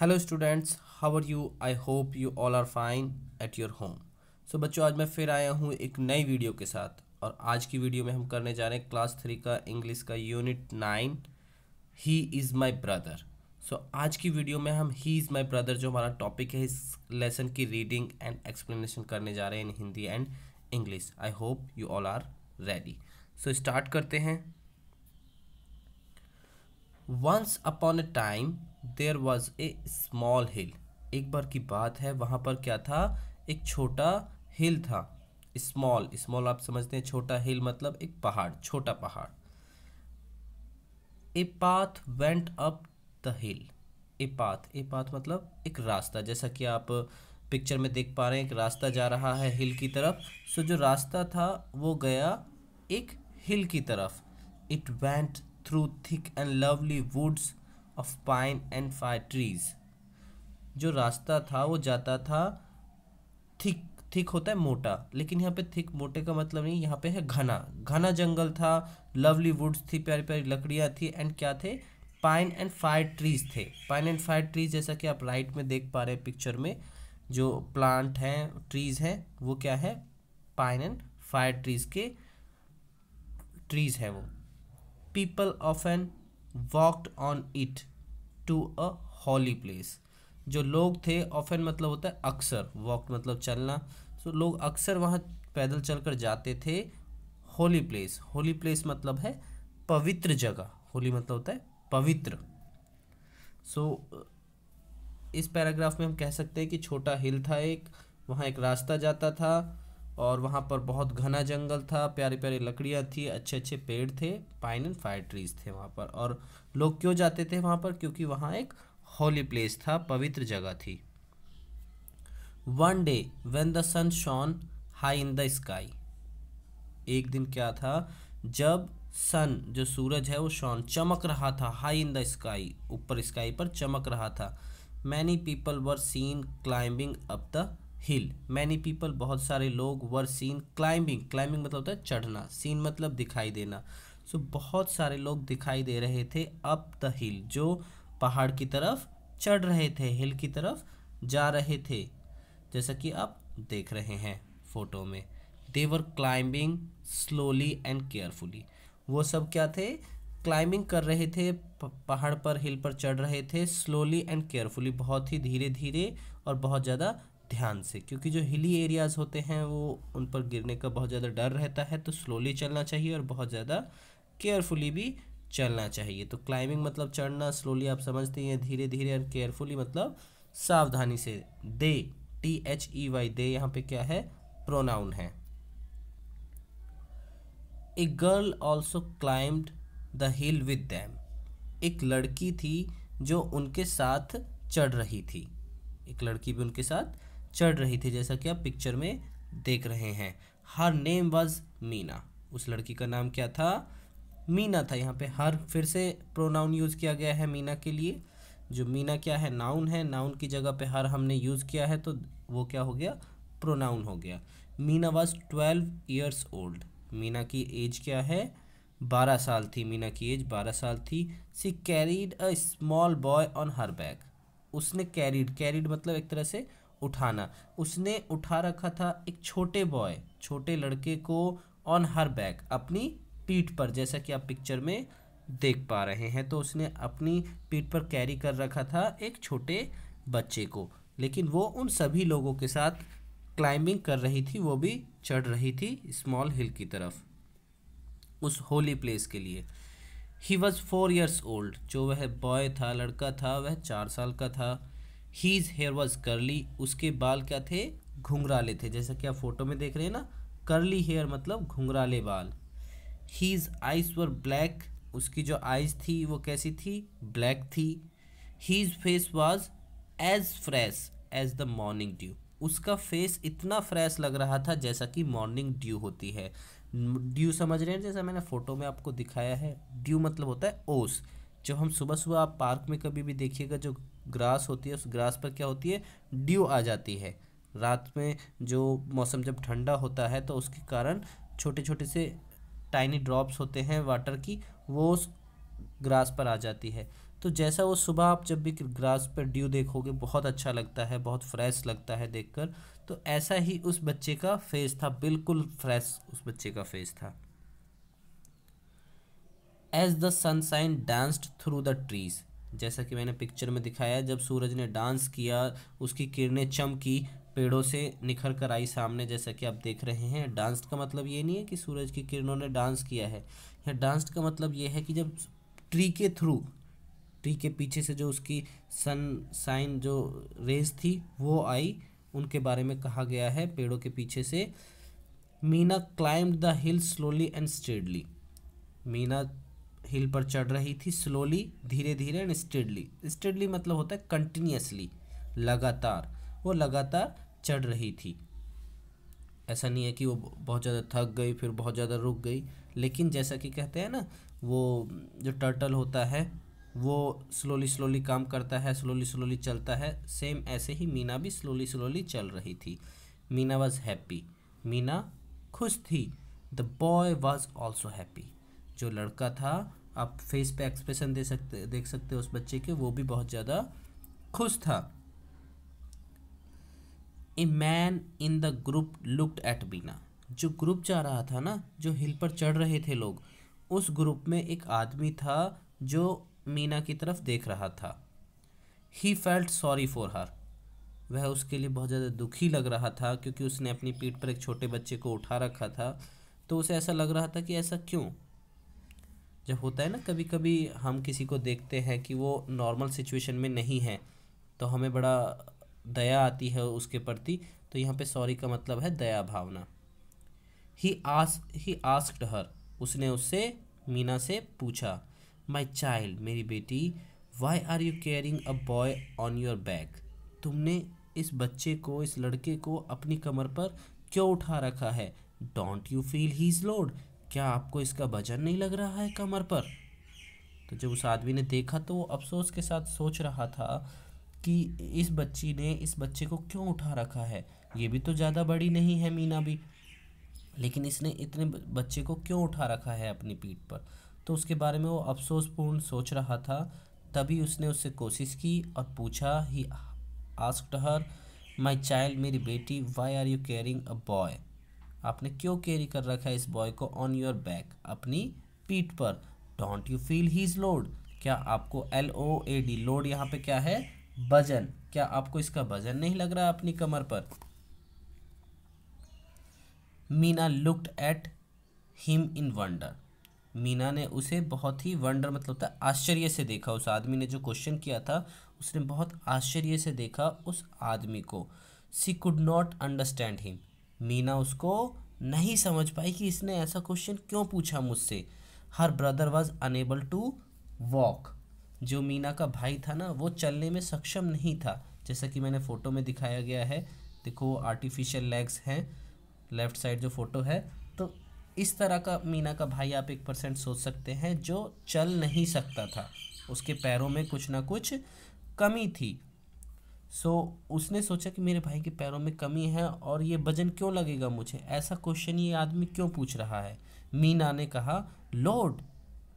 hello students how are you I hope you all are fine at your home so बच्चों आज मैं फिर आया हूँ एक नई वीडियो के साथ और आज की वीडियो में हम करने जा रहे हैं क्लास थ्री का इंग्लिश का unit nine he is my brother so आज की वीडियो में हम ही इज़ माई ब्रदर जो हमारा टॉपिक है इस लेसन की रीडिंग एंड एक्सप्लेनेशन करने जा रहे हैं in Hindi and English I hope you all are ready so start करते हैं once upon a time there was a small hill एक बार की बात है वहाँ पर क्या था एक छोटा हिल था स्मॉल स्मॉल आप समझते हैं छोटा हिल मतलब एक पहाड़ छोटा पहाड़ a path went up the hill a path a path मतलब एक रास्ता जैसा कि आप पिक्चर में देख पा रहे हैं एक रास्ता जा रहा है हिल की तरफ सो जो रास्ता था वो गया एक हिल की तरफ it went through thick and lovely woods of pine and fir trees जो रास्ता था वो जाता था थिक थिक होता है मोटा लेकिन यहाँ पे थिक मोटे का मतलब नहीं यहाँ पे है घना घना जंगल था लवली वुड्स थी प्यारी प्यारी लकड़ियाँ थी एंड क्या थे पाइन एंड फायर ट्रीज थे पाइन एंड फायर ट्रीज जैसा कि आप राइट में देख पा रहे हैं पिक्चर में जो प्लांट हैं ट्रीज हैं वो क्या है पाइन एंड फायर ट्रीज के ट्रीज हैं वो people of an walked on it to a holy place जो लोग थे ऑफन मतलब होता है अक्सर वॉक मतलब चलना सो लोग अक्सर वहाँ पैदल चलकर जाते थे होली प्लेस होली प्लेस मतलब है पवित्र जगह होली मतलब होता है पवित्र सो so, इस पैराग्राफ में हम कह सकते हैं कि छोटा हिल था एक वहाँ एक रास्ता जाता था और वहाँ पर बहुत घना जंगल था प्यारी प्यारी लकड़ियाँ थी अच्छे अच्छे पेड़ थे पाइन एंड फायर ट्रीज थे वहाँ पर और लोग क्यों जाते थे वहाँ पर क्योंकि वहाँ एक होली प्लेस था पवित्र जगह थी one day when the sun shone high in the sky एक दिन क्या था जब सन जो सूरज है वो शॉन चमक रहा था हाई इन द स्काई ऊपर स्काई पर चमक रहा था many people were seen climbing up the hill many people बहुत सारे लोग वर सीन क्लाइंबिंग क्लाइंबिंग मतलब होता है चढ़ना सीन मतलब दिखाई देना सो so, बहुत सारे लोग दिखाई दे रहे थे अप द हिल जो पहाड़ की तरफ चढ़ रहे थे हिल की तरफ जा रहे थे जैसा कि आप देख रहे हैं फोटो में they were climbing slowly and carefully वो सब क्या थे क्लाइंबिंग कर रहे थे पहाड़ पर हिल पर चढ़ रहे थे स्लोली एंड केयरफुली बहुत ही धीरे धीरे और बहुत ज़्यादा ध्यान से क्योंकि जो हिली एरियाज़ होते हैं वो उन पर गिरने का बहुत ज़्यादा डर रहता है तो स्लोली चलना चाहिए और बहुत ज़्यादा केयरफुली भी चलना चाहिए तो क्लाइंबिंग मतलब चढ़ना स्लोली आप समझते हैं धीरे धीरे और केयरफुली मतलब सावधानी से they T H E Y they यहाँ पे क्या है प्रोनाउन है a girl also climbed the hill with them एक लड़की थी जो उनके साथ चढ़ रही थी एक लड़की भी उनके साथ चढ़ रही थी जैसा कि आप पिक्चर में देख रहे हैं हर नेम वॉज मीना उस लड़की का नाम क्या था मीना था यहाँ पे हर फिर से प्रोनाउन यूज़ किया गया है मीना के लिए जो मीना क्या है नाउन है नाउन की जगह पे हर हमने यूज़ किया है तो वो क्या हो गया प्रोनाउन हो गया Meena was twelve years old Meena की एज क्या है बारह साल थी मीना की एज बारह साल थी she carried a small boy on her back उसने कैरीड कैरीड मतलब एक तरह से उठाना उसने उठा रखा था एक छोटे बॉय छोटे लड़के को ऑन हर बैक अपनी पीठ पर जैसा कि आप पिक्चर में देख पा रहे हैं तो उसने अपनी पीठ पर कैरी कर रखा था एक छोटे बच्चे को लेकिन वो उन सभी लोगों के साथ क्लाइंबिंग कर रही थी वो भी चढ़ रही थी स्मॉल हिल की तरफ उस होली प्लेस के लिए he was four years old जो वह बॉय था लड़का था वह चार साल का था हीज हेयर वॉज करली उसके बाल क्या थे घुंघराले थे जैसा कि आप फोटो में देख रहे हैं ना करली हेयर मतलब घुंघराले बाल हीज आइज वर ब्लैक उसकी जो आइज थी वो कैसी थी ब्लैक थी his face was as fresh as the morning dew उसका फेस इतना फ्रेश लग रहा था जैसा कि मॉर्निंग ड्यू होती है ड्यू समझ रहे हैं जैसा मैंने फ़ोटो में आपको दिखाया है ड्यू मतलब होता है ओस जब हम सुबह सुबह आप पार्क में कभी भी देखिएगा जो ग्रास होती है उस ग्रास पर क्या होती है ड्यू आ जाती है रात में जो मौसम जब ठंडा होता है तो उसके कारण छोटे छोटे से टाइनी ड्रॉप्स होते हैं वाटर की वो उस ग्रास पर आ जाती है तो जैसा वो सुबह आप जब भी ग्रास पर ड्यू देखोगे बहुत अच्छा लगता है बहुत फ्रेश लगता है देखकर तो ऐसा ही उस बच्चे का फेस था बिल्कुल फ्रेश उस बच्चे का फेस था as the sunshine danced through the trees जैसा कि मैंने पिक्चर में दिखाया जब सूरज ने डांस किया उसकी किरणें चमकी पेड़ों से निखर कर आई सामने जैसा कि आप देख रहे हैं डांस का मतलब ये नहीं है कि सूरज की किरणों ने डांस किया है या डांस का मतलब ये है कि जब ट्री के थ्रू ट्री के पीछे से जो उसकी सन साइन जो रेज थी वो आई उनके बारे में कहा गया है पेड़ों के पीछे से Meena climb the hill slowly and steadily Meena hill पर चढ़ रही थी स्लोली धीरे धीरे एंड स्टेडली स्टेडली मतलब होता है कंटिन्यूसली लगातार वो लगातार चढ़ रही थी ऐसा नहीं है कि वो बहुत ज़्यादा थक गई फिर बहुत ज़्यादा रुक गई लेकिन जैसा कि कहते हैं ना वो जो टर्टल होता है वो स्लोली स्लोली काम करता है स्लोली स्लोली चलता है सेम ऐसे ही मीना भी स्लोली स्लोली चल रही थी मीना वॉज हैप्पी मीना खुश थी the boy was also happy जो लड़का था आप फेस पे एक्सप्रेशन दे सकते देख सकते हो उस बच्चे के वो भी बहुत ज़्यादा खुश था a man in the group looked at Bina जो ग्रुप जा रहा था ना जो हिल पर चढ़ रहे थे लोग उस ग्रुप में एक आदमी था जो मीना की तरफ देख रहा था he felt sorry for her वह उसके लिए बहुत ज़्यादा दुखी लग रहा था क्योंकि उसने अपनी पीठ पर एक छोटे बच्चे को उठा रखा था तो उसे ऐसा लग रहा था कि ऐसा क्यों जब होता है ना कभी कभी हम किसी को देखते हैं कि वो नॉर्मल सिचुएशन में नहीं है तो हमें बड़ा दया आती है उसके प्रति तो यहाँ पे सॉरी का मतलब है दया भावना ही आस ही आस्क्ड हर उसने उससे मीना से पूछा माई चाइल्ड मेरी बेटी why are you carrying a boy on your back तुमने इस बच्चे को इस लड़के को अपनी कमर पर क्यों उठा रखा है don't you feel he is load क्या आपको इसका वजन नहीं लग रहा है कमर पर तो जब उस आदमी ने देखा तो वो अफसोस के साथ सोच रहा था कि इस बच्ची ने इस बच्चे को क्यों उठा रखा है ये भी तो ज़्यादा बड़ी नहीं है मीना भी लेकिन इसने इतने बच्चे को क्यों उठा रखा है अपनी पीठ पर तो उसके बारे में वो अफसोसपूर्ण सोच रहा था तभी उसने उससे कोशिश की और पूछा he asked her my child मेरी बेटी why are you carrying a boy आपने क्यों कैरी कर रखा है इस बॉय को ऑन योर बैक अपनी पीठ पर don't you feel his load क्या आपको L O A D load यहाँ पे क्या है वजन क्या आपको इसका वजन नहीं लग रहा अपनी कमर पर Meena looked at him in wonder Meena ने उसे बहुत ही वंडर मतलब था आश्चर्य से देखा उस आदमी ने जो क्वेश्चन किया था उसने बहुत आश्चर्य से देखा उस आदमी को she could not understand him Meena उसको नहीं समझ पाई कि इसने ऐसा क्वेश्चन क्यों पूछा मुझसे her brother was unable to walk जो मीना का भाई था ना वो चलने में सक्षम नहीं था जैसा कि मैंने फ़ोटो में दिखाया गया है देखो आर्टिफिशियल लेग्स हैं लेफ़्ट साइड जो फ़ोटो है तो इस तरह का मीना का भाई आप एक परसेंट सोच सकते हैं जो चल नहीं सकता था उसके पैरों में कुछ ना कुछ कमी थी सो so, उसने सोचा कि मेरे भाई के पैरों में कमी है और ये वजन क्यों लगेगा मुझे ऐसा क्वेश्चन ये आदमी क्यों पूछ रहा है मीना ने कहा लोड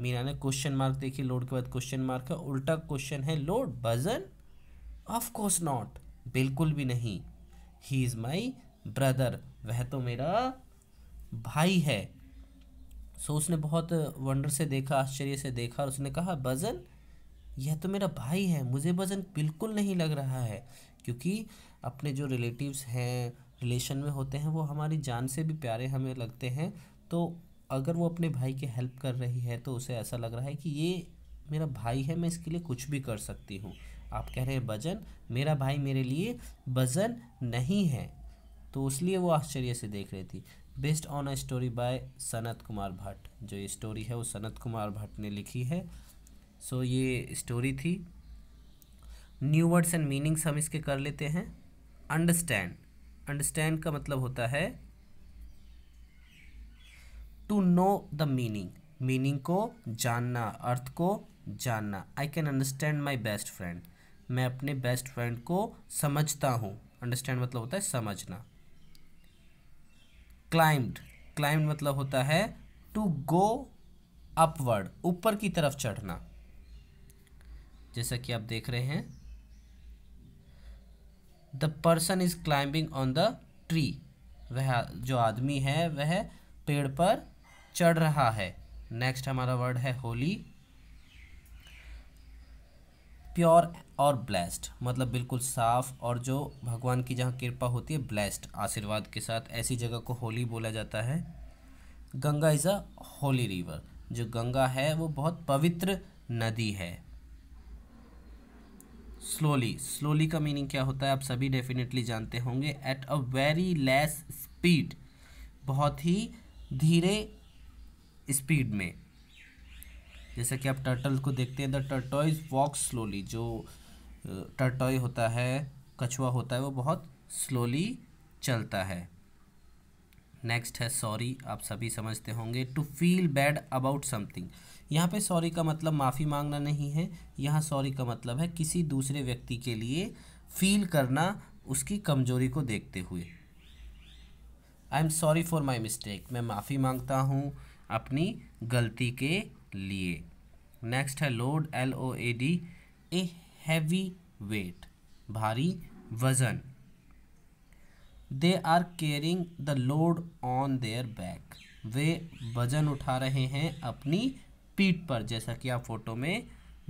मीना ने क्वेश्चन मार्क देखी लोड के बाद क्वेश्चन मार्क है उल्टा क्वेश्चन है लोड वजन ऑफ कोर्स नॉट बिल्कुल भी नहीं ही इज़ माई ब्रदर वह तो मेरा भाई है सो so, उसने बहुत वंडर से देखा आश्चर्य से देखा और उसने कहा वजन यह तो मेरा भाई है मुझे वज़न बिल्कुल नहीं लग रहा है क्योंकि अपने जो रिलेटिव्स हैं रिलेशन में होते हैं वो हमारी जान से भी प्यारे हमें लगते हैं तो अगर वो अपने भाई की हेल्प कर रही है तो उसे ऐसा लग रहा है कि ये मेरा भाई है मैं इसके लिए कुछ भी कर सकती हूँ आप कह रहे हैं वजन मेरा भाई मेरे लिए वजन नहीं है तो उसलिए वो आश्चर्य से देख रही थी based on a story by Sanat Kumar Bhatt जो ये स्टोरी है वो सनत कुमार भट्ट ने लिखी है सो so, ये स्टोरी थी न्यू वर्ड्स एंड मीनिंग्स हम इसके कर लेते हैं अंडरस्टैंड अंडरस्टैंड का मतलब होता है to know the meaning meaning को जानना अर्थ को जानना I can understand my best friend मैं अपने बेस्ट फ्रेंड को समझता हूँ अंडरस्टैंड मतलब होता है समझना क्लाइम्ड क्लाइम्ड मतलब होता है टू गो अपवर्ड ऊपर की तरफ चढ़ना जैसा कि आप देख रहे हैं the person is climbing on the tree वह जो आदमी है वह पेड़ पर चढ़ रहा है नेक्स्ट हमारा वर्ड है होली प्योर और ब्लेस्ड मतलब बिल्कुल साफ और जो भगवान की जहाँ कृपा होती है ब्लेस्ड आशीर्वाद के साथ ऐसी जगह को होली बोला जाता है Ganga is a holy river जो गंगा है वो बहुत पवित्र नदी है स्लोली स्लोली का मीनिंग क्या होता है आप सभी डेफिनेटली जानते होंगे at a very less speed बहुत ही धीरे स्पीड में जैसे कि आप टर्टल को देखते हैं द टर्टॉयज वॉक स्लोली जो टर्टॉय होता है कछुआ होता है वो बहुत स्लोली चलता है नेक्स्ट है सॉरी आप सभी समझते होंगे to feel bad about something यहाँ पे सॉरी का मतलब माफ़ी मांगना नहीं है यहाँ सॉरी का मतलब है किसी दूसरे व्यक्ति के लिए फील करना उसकी कमजोरी को देखते हुए I am sorry for my mistake मैं माफ़ी मांगता हूँ अपनी गलती के लिए नेक्स्ट है load L O A D a heavy weight भारी वज़न they are carrying the load on their back वे वज़न उठा रहे हैं अपनी पीठ पर जैसा कि आप फोटो में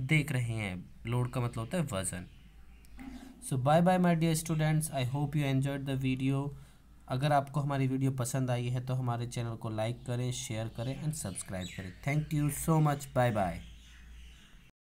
देख रहे हैं लोड का मतलब होता है वज़न so bye bye my dear students I hope you enjoyed the video अगर आपको हमारी वीडियो पसंद आई है तो हमारे चैनल को लाइक करें शेयर करें एंड सब्सक्राइब करें thank you so much bye bye